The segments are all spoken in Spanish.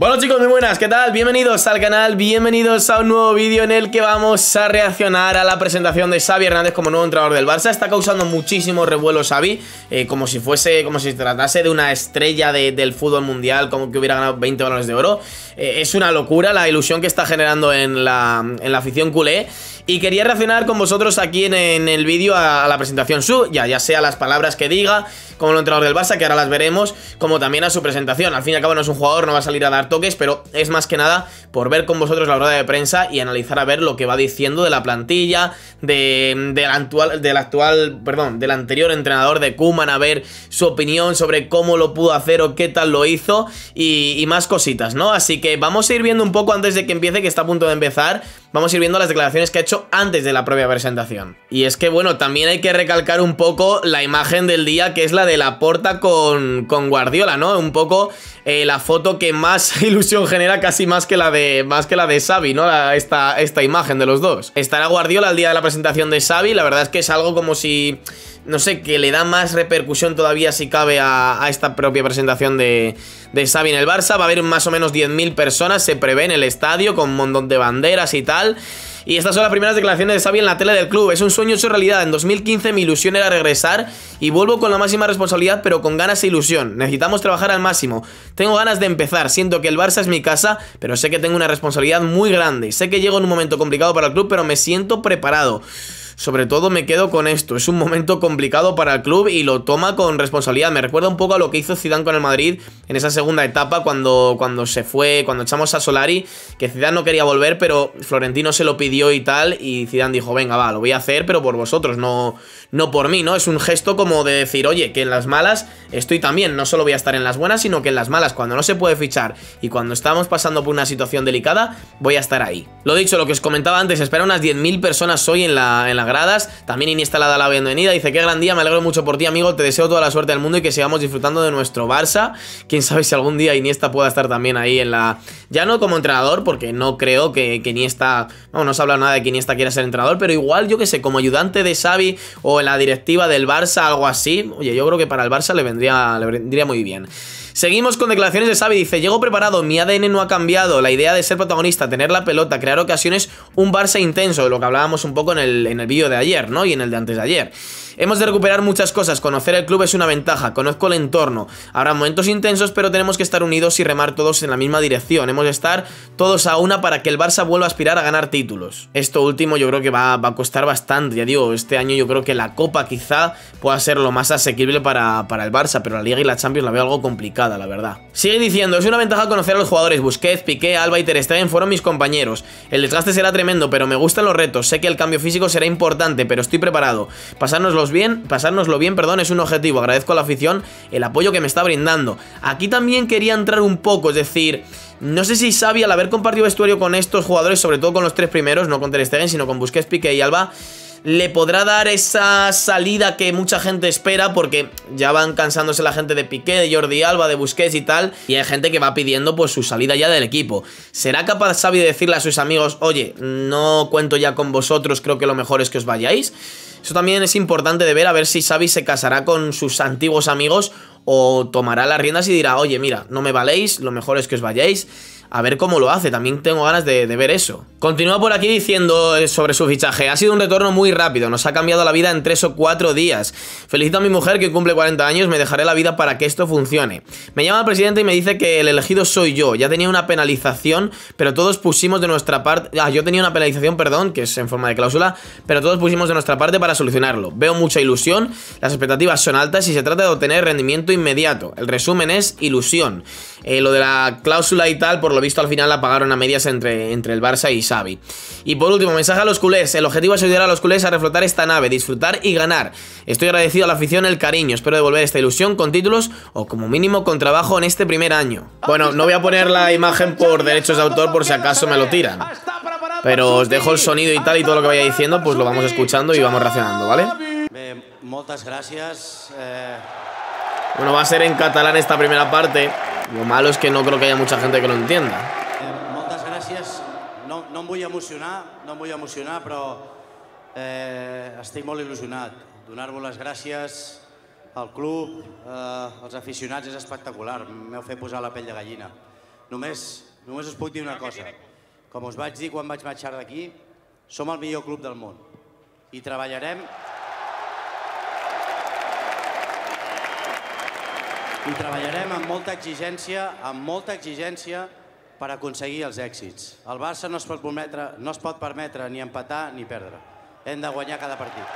Bueno chicos, muy buenas, ¿qué tal? Bienvenidos al canal, bienvenidos a un nuevo vídeo en el que vamos a reaccionar a la presentación de Xavi Hernández como nuevo entrenador del Barça Está causando muchísimo revuelo Xavi, eh, como si fuese, como si tratase de una estrella del fútbol mundial Como que hubiera ganado 20 balones de oro eh, Es una locura la ilusión que está generando en la, en la afición culé y quería reaccionar con vosotros aquí en, el vídeo a, la presentación suya, ya sea las palabras que diga como el entrenador del Barça, que ahora las veremos, como también a su presentación. Al fin y al cabo no es un jugador, no va a salir a dar toques, pero es más que nada por ver con vosotros la rueda de prensa y analizar a ver lo que va diciendo de la plantilla, de, del, actual, del actual, perdón, del anterior entrenador de Kuman, a ver su opinión sobre cómo lo pudo hacer o qué tal lo hizo y, más cositas, ¿no? Así que vamos a ir viendo un poco antes de que empiece, que está a punto de empezar, vamos a ir viendo las declaraciones que ha hecho antes de la propia presentación. Y es que, bueno, también hay que recalcar un poco la imagen del día, que es la de la porta con, con Guardiola, ¿no? Un poco eh, la foto que más ilusión genera casi más que la de más que la de Xavi, ¿no? esta, esta imagen de los dos. Estará Guardiola el día de la presentación de Xavi, la verdad es que es algo como si no sé, que le da más repercusión todavía si cabe a, esta propia presentación de, de, Xavi en el Barça. Va a haber más o menos 10.000 personas, se prevé en el estadio con un montón de banderas y tal. Y estas son las primeras declaraciones de Xavi en la tele del club. Es un sueño hecho realidad. En 2015 mi ilusión era regresar y vuelvo con la máxima responsabilidad, pero con ganas e ilusión. Necesitamos trabajar al máximo. Tengo ganas de empezar. Siento que el Barça es mi casa, pero sé que tengo una responsabilidad muy grande. Sé que llego en un momento complicado para el club, pero me siento preparado. Sobre todo me quedo con esto, es un momento complicado para el club y lo toma con responsabilidad. Me recuerda un poco a lo que hizo Zidane con el Madrid en esa segunda etapa cuando, cuando se fue, cuando echamos a Solari, que Zidane no quería volver, pero Florentino se lo pidió y tal, y Zidane dijo, venga, va, lo voy a hacer, pero por vosotros, no no por mí, ¿no? Es un gesto como de decir, oye, que en las malas estoy también, no solo voy a estar en las buenas, sino que en las malas, cuando no se puede fichar y cuando estamos pasando por una situación delicada, voy a estar ahí. Lo dicho, lo que os comentaba antes, espera unas 10.000 personas hoy en, la, en las gradas, también Iniesta la da la bienvenida, dice, qué gran día, me alegro mucho por ti, amigo, te deseo toda la suerte del mundo y que sigamos disfrutando de nuestro Barça, quién sabe si algún día Iniesta pueda estar también ahí en la... Ya no como entrenador, porque no creo que, que Iniesta... no se habla nada de que Iniesta quiera ser entrenador, pero igual, yo que sé, como ayudante de Xavi o en la directiva del Barça, algo así. Oye, yo creo que para el Barça le vendría, le vendría muy bien. Seguimos con declaraciones de Xavi, dice, llego preparado, mi ADN no ha cambiado, la idea de ser protagonista, tener la pelota, crear ocasiones, un Barça intenso, lo que hablábamos un poco en el, en el vídeo de ayer, ¿no? Y en el de antes de ayer. Hemos de recuperar muchas cosas, conocer el club es una ventaja, conozco el entorno. Habrá momentos intensos, pero tenemos que estar unidos y remar todos en la misma dirección. Hemos de estar todos a una para que el Barça vuelva a aspirar a ganar títulos. Esto último yo creo que va, a costar bastante, ya digo, este año yo creo que la Copa quizá pueda ser lo más asequible para, para el Barça, pero la Liga y la Champions la veo algo complicada, la verdad. Sigue diciendo, es una ventaja conocer a los jugadores, Busquets, Piqué, Alba y Ter Stegen fueron mis compañeros. El desgaste será tremendo, pero me gustan los retos, sé que el cambio físico será importante, pero estoy preparado. Pasarnos los bien, pasárnoslo bien, perdón, es un objetivo. Agradezco a la afición el apoyo que me está brindando. Aquí también quería entrar un poco, es decir... No sé si Xavi al haber compartido vestuario con estos jugadores, sobre todo con los tres primeros, no con Ter Stegen, sino con Busquets, Piqué y Alba, le podrá dar esa salida que mucha gente espera porque ya van cansándose la gente de Piqué, de Jordi Alba, de Busquets y tal, y hay gente que va pidiendo pues su salida ya del equipo. ¿Será capaz Xavi de decirle a sus amigos, oye, no cuento ya con vosotros, creo que lo mejor es que os vayáis? Eso también es importante de ver a ver si Xavi se casará con sus antiguos amigos o tomará las riendas y dirá, oye, mira, no me valéis, lo mejor es que os vayáis a ver cómo lo hace. También tengo ganas de, ver eso. Continúa por aquí diciendo eh, sobre su fichaje. Ha sido un retorno muy rápido. Nos ha cambiado la vida en tres o cuatro días. Felicito a mi mujer que cumple 40 años. Me dejaré la vida para que esto funcione. Me llama el presidente y me dice que el elegido soy yo. Ya tenía una penalización, pero todos pusimos de nuestra parte... Ah, yo tenía una penalización, perdón, que es en forma de cláusula, pero todos pusimos de nuestra parte para solucionarlo. Veo mucha ilusión. Las expectativas son altas y se trata de obtener rendimiento inmediato. El resumen es ilusión. Eh, lo de la cláusula y tal, por lo visto al final la pagaron a medias entre, entre el Barça y Xavi. Y por último, mensaje a los culés. El objetivo es ayudar a los culés a reflotar esta nave, disfrutar y ganar. Estoy agradecido a la afición el cariño. Espero devolver esta ilusión con títulos o como mínimo con trabajo en este primer año. Bueno, no voy a poner la imagen por derechos de autor por si acaso me lo tiran. Pero os dejo el sonido y tal y todo lo que vaya diciendo, pues lo vamos escuchando y vamos reaccionando, ¿vale? muchas gracias. Eh. Bueno, va a ser en catalán esta primera parte. Lo malo es que no creo que haya mucha gente que lo entienda. Eh, moltes gràcies. No, no em a emocionar, no em a emocionar, però eh, estic molt il·lusionat. Donar-vos les gràcies al club, eh, als aficionats, és espectacular. M'heu fet posar la pell de gallina. Només, només us puc dir una cosa. Com us vaig dir quan vaig marxar d'aquí, som el millor club del món. I treballarem Y trabajaremos con mucha exigencia, con molta exigencia para conseguir los éxitos. El Barça no es puede permitir no pot ni empatar ni perder. En de guanyar cada partido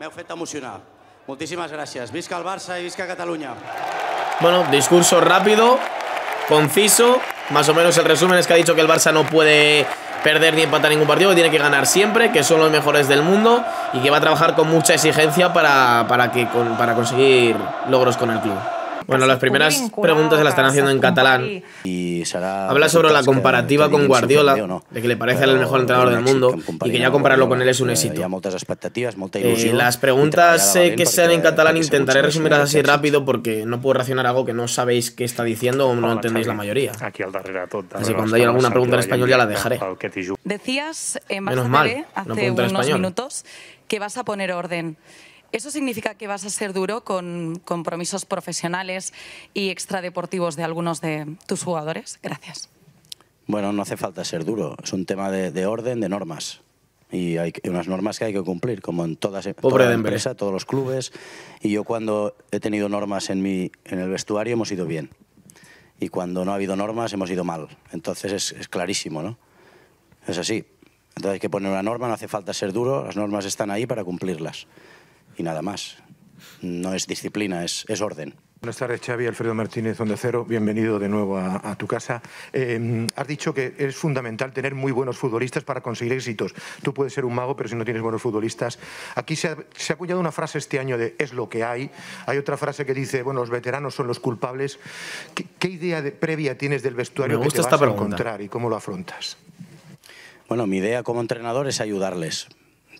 me fet emocionar. Muchísimas gracias. Visca el Barça y visca Cataluña. Bueno, discurso rápido, conciso. Más o menos el resumen es que ha dicho que el Barça no puede perder ni empatar ningún partido, que tiene que ganar siempre, que son los mejores del mundo y que va a trabajar con mucha exigencia para, para, que, para conseguir logros con el club. Bueno, las primeras preguntas se las están haciendo en catalán. Y Habla sobre la comparativa con Guardiola, de que le parece el mejor entrenador del mundo y que ya compararlo con él es un eh, éxito. Eh, y las preguntas que sean en catalán intentaré resumirlas así rápido porque no puedo racionar algo que no sabéis qué está diciendo o no entendéis la mayoría. Así que cuando haya alguna pregunta en español ya la dejaré. Decías en Menos mal, unos minutos que vas a poner orden. ¿Eso significa que vas a ser duro con compromisos profesionales y extradeportivos de algunos de tus jugadores? Gracias. Bueno, no hace falta ser duro. Es un tema de, orden, de normas. Y hay unas normas que hay que cumplir, como en todas, toda la empresa, todos los clubes. Y yo cuando he tenido normas en, mi, en el vestuario hemos ido bien. Y cuando no ha habido normas hemos ido mal. Entonces es, es clarísimo, ¿no? Es así. Entonces hay que poner una norma, no hace falta ser duro, las normas están ahí para cumplirlas y nada más. No es disciplina, es, es orden. Buenas tardes, Xavi. Alfredo Martínez, Onda Cero. Bienvenido de nuevo a, tu casa. Eh, has dicho que es fundamental tener muy buenos futbolistas para conseguir éxitos. Tú puedes ser un mago, pero si no tienes buenos futbolistas... Aquí se ha, se acuñado una frase este año de es lo que hay. Hay otra frase que dice, bueno, los veteranos son los culpables. ¿Qué, idea previa tienes del vestuario que te vas a encontrar y cómo lo afrontas? Bueno, mi idea como entrenador es ayudarles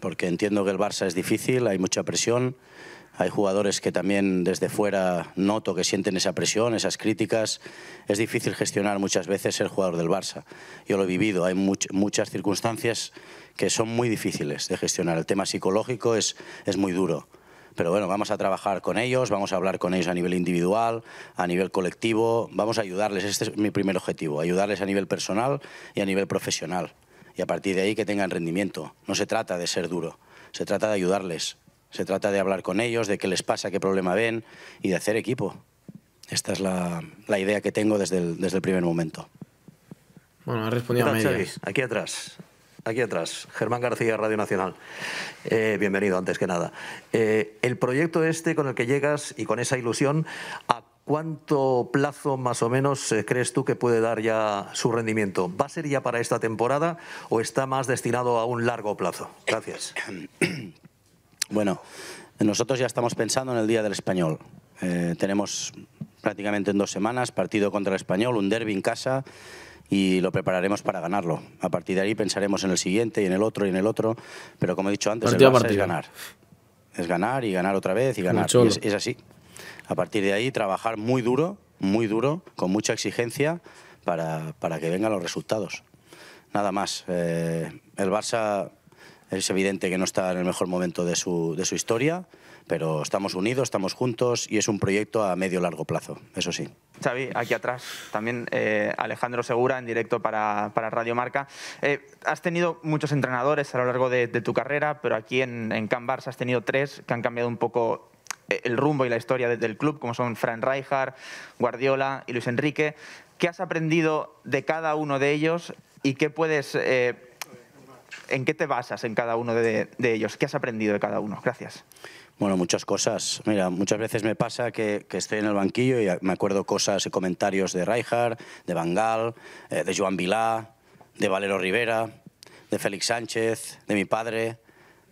porque entiendo que el Barça es difícil, hay mucha presión, hay jugadores que también desde fuera noto que sienten esa presión, esas críticas. Es difícil gestionar muchas veces el jugador del Barça. Yo lo he vivido, hay muchas circunstancias que son muy difíciles de gestionar. El tema psicológico es, es muy duro. Pero bueno, vamos a trabajar con ellos, vamos a hablar con ellos a nivel individual, a nivel colectivo, vamos a ayudarles. Este es mi primer objetivo, ayudarles a nivel personal y a nivel profesional y a partir de ahí que tengan rendimiento. No se trata de ser duro, se trata de ayudarles, se trata de hablar con ellos, de qué les pasa, qué problema ven y de hacer equipo. Esta es la, idea que tengo desde el, desde el primer momento. Bueno, ha respondido a Aquí atrás. Aquí atrás, Germán García, Radio Nacional. Eh, bienvenido, antes que nada. Eh, el proyecto este con el que llegas y con esa ilusión, ¿Cuánto plazo más o menos eh, crees tú que puede dar ya su rendimiento? ¿Va a ser ya para esta temporada o está más destinado a un largo plazo? Gracias. Bueno, nosotros ya estamos pensando en el Día del Español. Eh, tenemos prácticamente en dos semanas partido contra el Español, un derby en casa y lo prepararemos para ganarlo. A partir de ahí pensaremos en el siguiente y en el otro y en el otro, pero como he dicho antes, el es ganar. Es ganar y ganar otra vez y ganar. es así a partir de ahí trabajar muy duro, muy duro, con mucha exigencia para, que vengan los resultados. Nada más. Eh, el Barça es evidente que no está en el mejor momento de su, historia, pero estamos unidos, estamos juntos y es un proyecto a medio largo plazo, eso sí. Xavi, aquí atrás también eh, Alejandro Segura en directo para, para Radio Marca. Eh, has tenido muchos entrenadores a lo largo de, tu carrera, pero aquí en, en Can Barça has tenido tres que han cambiado un poco eh, el rumbo y la historia del club, como son Fran Rijkaard, Guardiola y Luis Enrique. ¿Qué has aprendido de cada uno de ellos y qué puedes, eh, en qué te basas en cada uno de, ellos? ¿Qué has aprendido de cada uno? Gracias. Bueno, muchas cosas. Mira, muchas veces me pasa que, estoy en el banquillo y me acuerdo cosas y comentarios de Rijkaard, de Van eh, de Joan Vilá, de Valero Rivera, de Félix Sánchez, de mi padre,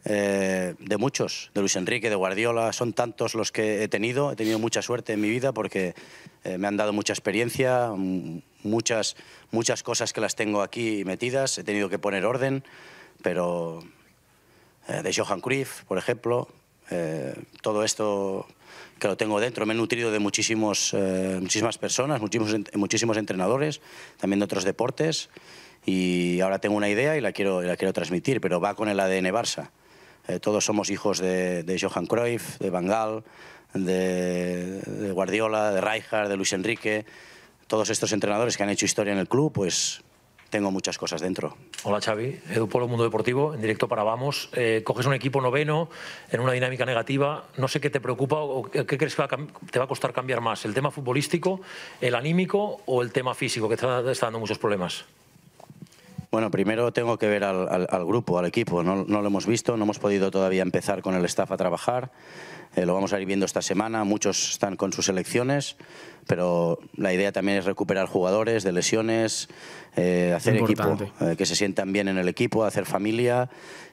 eh, de muchos, de Luis Enrique, de Guardiola, son tantos los que he tenido, he tenido mucha suerte en mi vida porque eh, me han dado mucha experiencia, muchas, muchas cosas que las tengo aquí metidas, he tenido que poner orden, pero eh, de Johan Cruyff, por ejemplo, todo esto que lo tengo dentro, me he nutrido de muchísimos, muchísimas personas, muchísimos, muchísimos entrenadores, también de otros deportes, y ahora tengo una idea y la quiero, la quiero transmitir, pero va con el ADN Barça. Eh, todos somos hijos de, Johan Cruyff, de Van Gaal, de, Guardiola, de Rijkaard, de Luis Enrique. Todos estos entrenadores que han hecho historia en el club, pues tengo muchas cosas dentro. Hola Xavi, Edu Polo, Mundo Deportivo, en directo para Vamos. Eh, coges un equipo noveno en una dinámica negativa. No sé qué te preocupa o qué crees que te va a costar cambiar más, el tema futbolístico, el anímico o el tema físico, que te está dando muchos problemas. Bueno, primero tengo que ver al, grupo, al equipo. No, lo hemos visto, no hemos podido todavía empezar con el staff a trabajar. Eh, lo vamos a ir viendo esta semana. Muchos están con sus elecciones, pero la idea también es recuperar jugadores de lesiones, eh, hacer equipo, eh, que se sientan bien en el equipo, hacer familia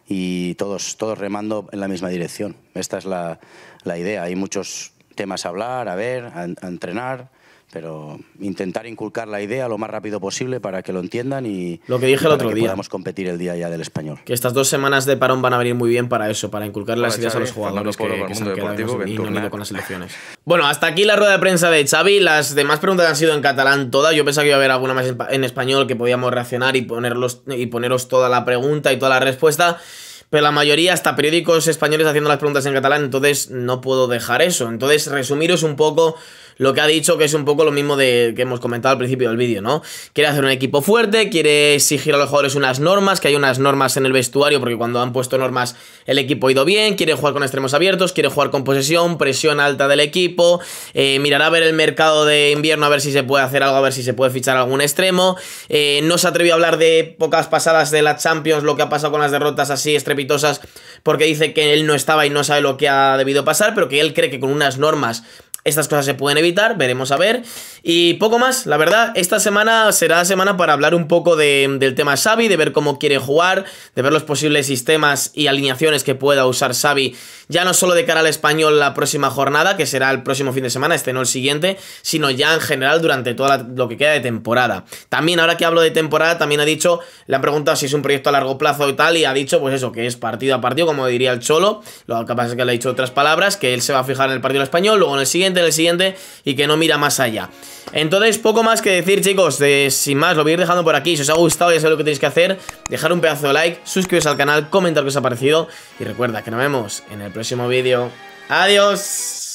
y todos, todos remando en la misma dirección. Esta es la, idea. Hay muchos temas a hablar, a ver, a entrenar pero intentar inculcar la idea lo más rápido posible para que lo entiendan y lo que dije el otro día podamos competir el día ya del español que estas dos semanas de parón van a venir muy bien para eso para inculcar las ideas a los jugadores que, con las selecciones bueno hasta aquí la rueda de prensa de Xavi las demás preguntas han sido en catalán todas yo pensaba que iba a haber alguna más en español que podíamos reaccionar y ponerlos y poneros toda la pregunta y toda la respuesta pero la mayoría hasta periódicos españoles haciendo las preguntas en catalán, entonces no puedo dejar eso. Entonces, resumiros un poco lo que ha dicho, que es un poco lo mismo de que hemos comentado al principio del vídeo, ¿no? Quiere hacer un equipo fuerte, quiere exigir a los jugadores unas normas, que hay unas normas en el vestuario, porque cuando han puesto normas el equipo ha ido bien, quiere jugar con extremos abiertos, quiere jugar con posesión, presión alta del equipo, eh, mirará a ver el mercado de invierno, a ver si se puede hacer algo, a ver si se puede fichar algún extremo, eh, no se atrevió a hablar de pocas pasadas de la Champions, lo que ha pasado con las derrotas así, estrepitosas porque dice que él no estaba y no sabe lo que ha debido pasar, pero que él cree que con unas normas estas cosas se pueden evitar, veremos a ver. Y poco más, la verdad, esta semana será la semana para hablar un poco del tema Xavi, de ver cómo quiere jugar, de ver los posibles sistemas y alineaciones que pueda usar Xavi, ya no solo de cara al español la próxima jornada, que será el próximo fin de semana, este no el siguiente, sino ya en general durante todo lo que queda de temporada. También, ahora que hablo de temporada, también ha dicho, le han preguntado si es un proyecto a largo plazo y tal, y ha dicho, pues eso, que es partido a partido, como diría el Cholo, lo que pasa es que le ha dicho otras palabras, que él se va a fijar en el partido español, luego en el siguiente siguiente y que no mira más allá. Entonces, poco más que decir, chicos. De, sin más, lo voy a ir dejando por aquí. Si os ha gustado, ya sabéis lo que tenéis que hacer. Dejar un pedazo de like, suscribiros al canal, comentar que os ha parecido. Y recuerda que nos vemos en el próximo vídeo. ¡Adiós!